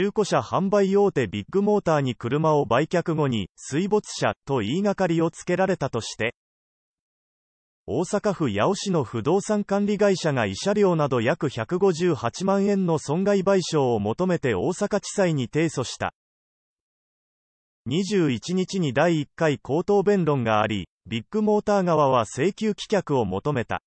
中古車販売大手ビッグモーターに車を売却後に水没車と言いがかりをつけられたとして、大阪府八尾市の不動産管理会社が慰謝料など約158万円の損害賠償を求めて大阪地裁に提訴した。21日に第1回口頭弁論があり、ビッグモーター側は請求棄却を求めた。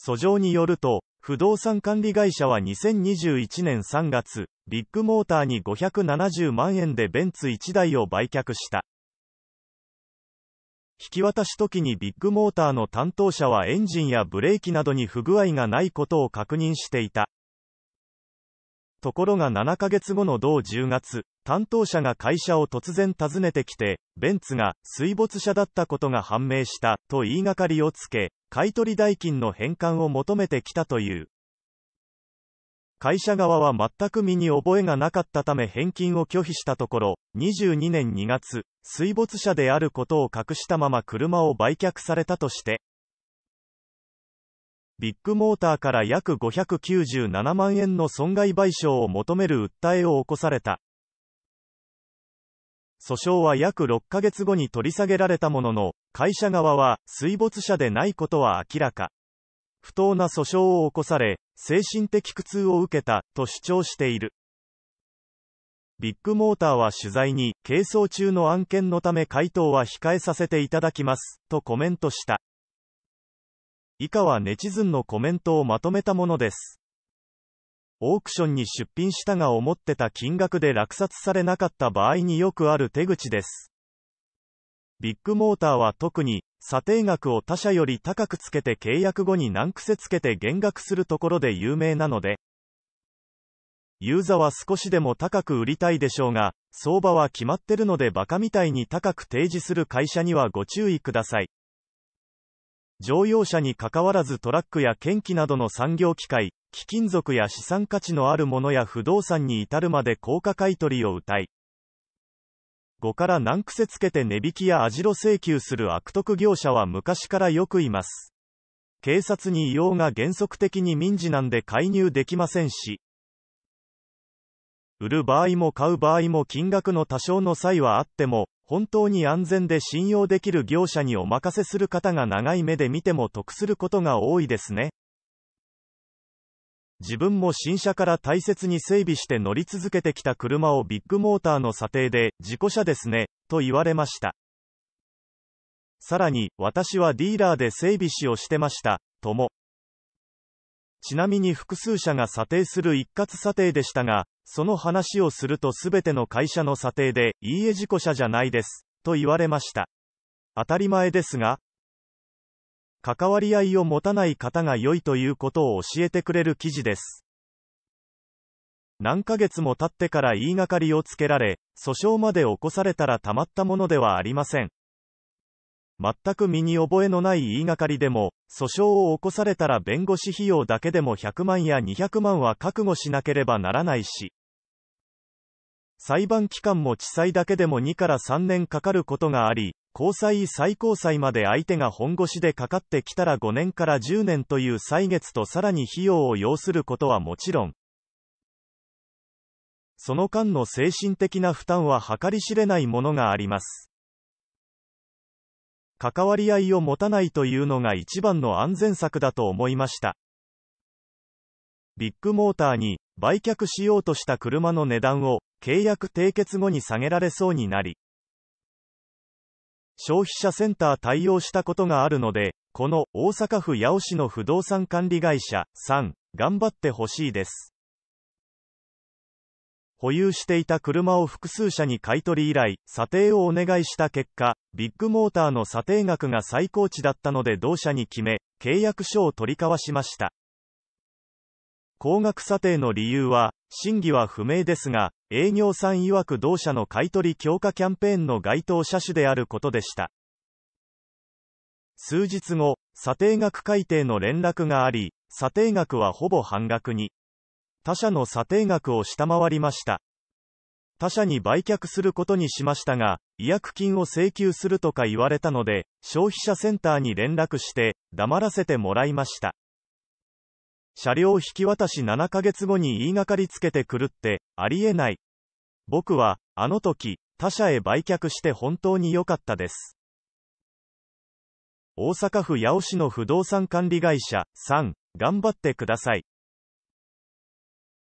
訴状によると、不動産管理会社は2021年3月、ビッグモーターに570万円でベンツ1台を売却した。引き渡し時にビッグモーターの担当者はエンジンやブレーキなどに不具合がないことを確認していた。ところが7ヶ月後の同10月、担当者が会社を突然訪ねてきて、ベンツが水没車だったことが判明したと言いがかりをつけ、買取代金の返還を求めてきたという。会社側は全く身に覚えがなかったため返金を拒否したところ、22年2月、水没車であることを隠したまま車を売却されたとして、ビッグモーターから約597万円の損害賠償を求める訴えを起こされた。訴訟は約6ヶ月後に取り下げられたものの、会社側は水没者でないことは明らか。不当な訴訟を起こされ、精神的苦痛を受けたと主張している。ビッグモーターは取材に、係争中の案件のため回答は控えさせていただきます、とコメントした。以下はネチズンのコメントをまとめたものです。オークションに出品したが思ってた金額で落札されなかった場合によくある手口です。ビッグモーターは特に、査定額を他社より高くつけて契約後に難癖つけて減額するところで有名なので、ユーザーは少しでも高く売りたいでしょうが、相場は決まってるのでバカみたいに高く提示する会社にはご注意ください。乗用車に関わらずトラックや検機などの産業機械、貴金属や資産価値のあるものや不動産に至るまで高価買取を謳い。5から難癖つけて値引きや網代請求する悪徳業者は昔からよくいます。警察に異様が原則的に民事なんで介入できませんし、売る場合も買う場合も金額の多少の差異はあっても、本当に安全で信用できる業者にお任せする方が長い目で見ても得することが多いですね。自分も新車から大切に整備して乗り続けてきた車をビッグモーターの査定で、事故車ですね、と言われました。さらに、私はディーラーで整備士をしてました、とも。ちなみに複数社が査定する一括査定でしたが、その話をすると全ての会社の査定で、いいえ事故車じゃないです、と言われました。当たり前ですが、関わり合いを持たない方が良いということを教えてくれる記事です。何ヶ月も経ってから言いがかりをつけられ、訴訟まで起こされたらたまったものではありません。全く身に覚えのない言いがかりでも、訴訟を起こされたら弁護士費用だけでも100万や200万は覚悟しなければならないし、裁判期間も地裁だけでも2から3年かかることがあり、高裁最高裁まで相手が本腰でかかってきたら5年から10年という歳月とさらに費用を要することはもちろん、その間の精神的な負担は計り知れないものがあります。関わり合いを持たないというのが一番の安全策だと思いました。ビッグモーターに売却しようとした車の値段を契約締結後に下げられそうになり、消費者センター対応したことがあるので、この大阪府八尾市の不動産管理会社さん、頑張ってほしいです。保有していた車を複数社に買取以来、査定をお願いした結果、ビッグモーターの査定額が最高値だったので同社に決め、契約書を取り交わしました。高額査定の理由は、真偽は不明ですが、営業さん曰く同社の買取強化キャンペーンの該当車種であることでした。数日後、査定額改定の連絡があり、査定額はほぼ半額に。他社の査定額を下回りました。他社に売却することにしましたが、違約金を請求するとか言われたので、消費者センターに連絡して、黙らせてもらいました。車両引き渡し7ヶ月後に言いがかりつけてくるって、ありえない。僕は、あの時、他社へ売却して本当に良かったです。大阪府八尾市の不動産管理会社、3、頑張ってください。